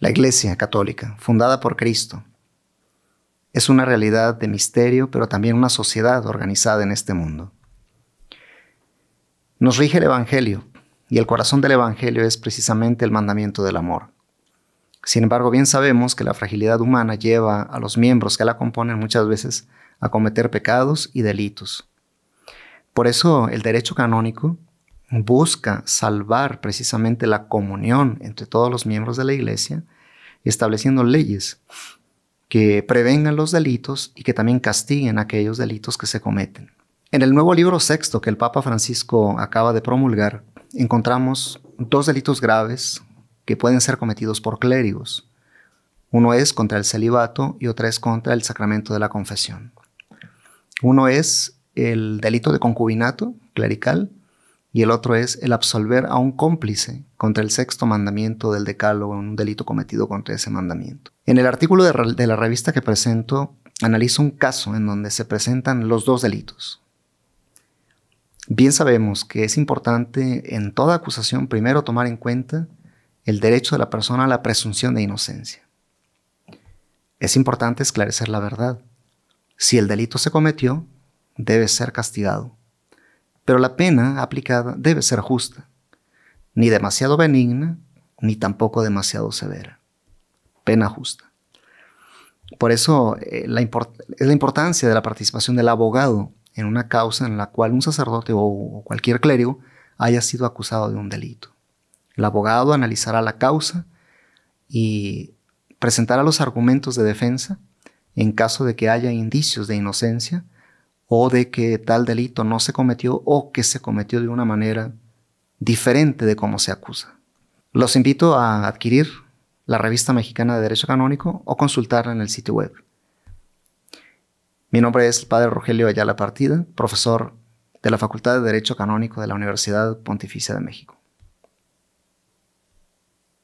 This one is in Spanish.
La Iglesia Católica, fundada por Cristo, es una realidad de misterio, pero también una sociedad organizada en este mundo. Nos rige el Evangelio, y el corazón del Evangelio es precisamente el mandamiento del amor. Sin embargo, bien sabemos que la fragilidad humana lleva a los miembros que la componen muchas veces a cometer pecados y delitos. Por eso el derecho canónico busca salvar precisamente la comunión entre todos los miembros de la iglesia, estableciendo leyes que prevengan los delitos y que también castiguen aquellos delitos que se cometen. En el nuevo libro sexto que el Papa Francisco acaba de promulgar, encontramos dos delitos graves que pueden ser cometidos por clérigos. Uno es contra el celibato y otro es contra el sacramento de la confesión. Uno es el delito de concubinato clerical y el otro es el absolver a un cómplice contra el sexto mandamiento del decálogo en un delito cometido contra ese mandamiento. En el artículo de, de la revista que presento, analizo un caso en donde se presentan los dos delitos. Bien sabemos que es importante en toda acusación primero tomar en cuenta el derecho de la persona a la presunción de inocencia. Es importante esclarecer la verdad. Si el delito se cometió, debe ser castigado pero la pena aplicada debe ser justa, ni demasiado benigna, ni tampoco demasiado severa. Pena justa. Por eso eh, es la importancia de la participación del abogado en una causa en la cual un sacerdote o cualquier clérigo haya sido acusado de un delito. El abogado analizará la causa y presentará los argumentos de defensa en caso de que haya indicios de inocencia o de que tal delito no se cometió o que se cometió de una manera diferente de cómo se acusa. Los invito a adquirir la revista mexicana de Derecho Canónico o consultarla en el sitio web. Mi nombre es el padre Rogelio Ayala Partida, profesor de la Facultad de Derecho Canónico de la Universidad Pontificia de México.